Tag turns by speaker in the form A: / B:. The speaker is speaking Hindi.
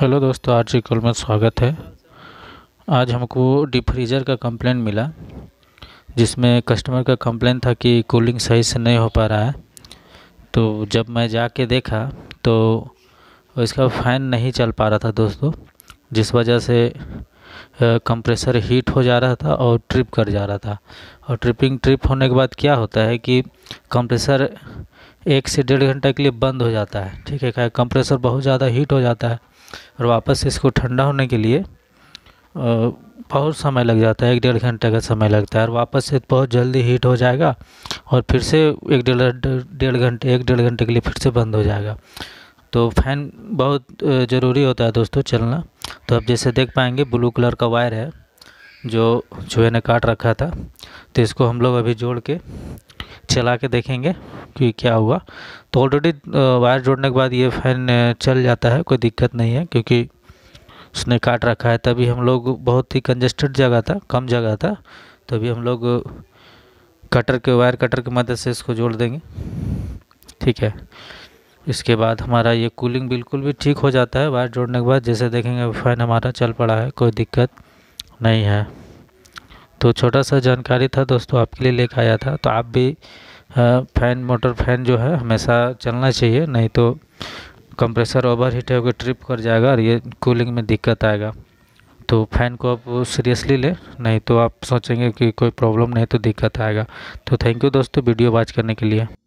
A: हेलो दोस्तों आर जी कॉल में स्वागत है आज हमको डीप फ्रीज़र का कंप्लेंट मिला जिसमें कस्टमर का कंप्लेंट था कि कूलिंग सही से नहीं हो पा रहा है तो जब मैं जाके देखा तो इसका फ़ैन नहीं चल पा रहा था दोस्तों जिस वजह से कंप्रेसर हीट हो जा रहा था और ट्रिप कर जा रहा था और ट्रिपिंग ट्रिप होने के बाद क्या होता है कि कंप्रेसर एक से डेढ़ घंटे के लिए बंद हो जाता है ठीक है क्या कंप्रेसर बहुत ज़्यादा हीट हो जाता है और वापस इसको ठंडा होने के लिए बहुत समय लग जाता है एक डेढ़ घंटे का समय लगता है और वापस से बहुत जल्दी हीट हो जाएगा और फिर से एक डेढ़ डेढ़ घंटे एक डेढ़ घंटे के लिए फिर से बंद हो जाएगा तो फैन बहुत ज़रूरी होता है दोस्तों चलना तो अब जैसे देख पाएंगे ब्लू कलर का वायर है जो चूहे ने काट रखा था तो इसको हम लोग अभी जोड़ के चला के देखेंगे कि क्या हुआ तो ऑलरेडी वायर जोड़ने के बाद ये फ़ैन चल जाता है कोई दिक्कत नहीं है क्योंकि उसने काट रखा है तभी हम लोग बहुत ही कंजेस्टेड जगह था कम जगह था तभी हम लोग कटर के वायर कटर की मदद से इसको जोड़ देंगे ठीक है इसके बाद हमारा ये कूलिंग बिल्कुल भी ठीक हो जाता है वायर जोड़ने के बाद जैसे देखेंगे फ़ैन हमारा चल पड़ा है कोई दिक्कत नहीं है तो छोटा सा जानकारी था दोस्तों आपके लिए लेकर आया था तो आप भी फ़ैन मोटर फैन जो है हमेशा चलना चाहिए नहीं तो कंप्रेसर ओवर हीट होकर ट्रिप कर जाएगा और ये कूलिंग में दिक्कत आएगा तो फ़ैन को आप सीरियसली लें नहीं तो आप सोचेंगे कि कोई प्रॉब्लम नहीं तो दिक्कत आएगा तो थैंक यू दोस्तों वीडियो वॉच करने के लिए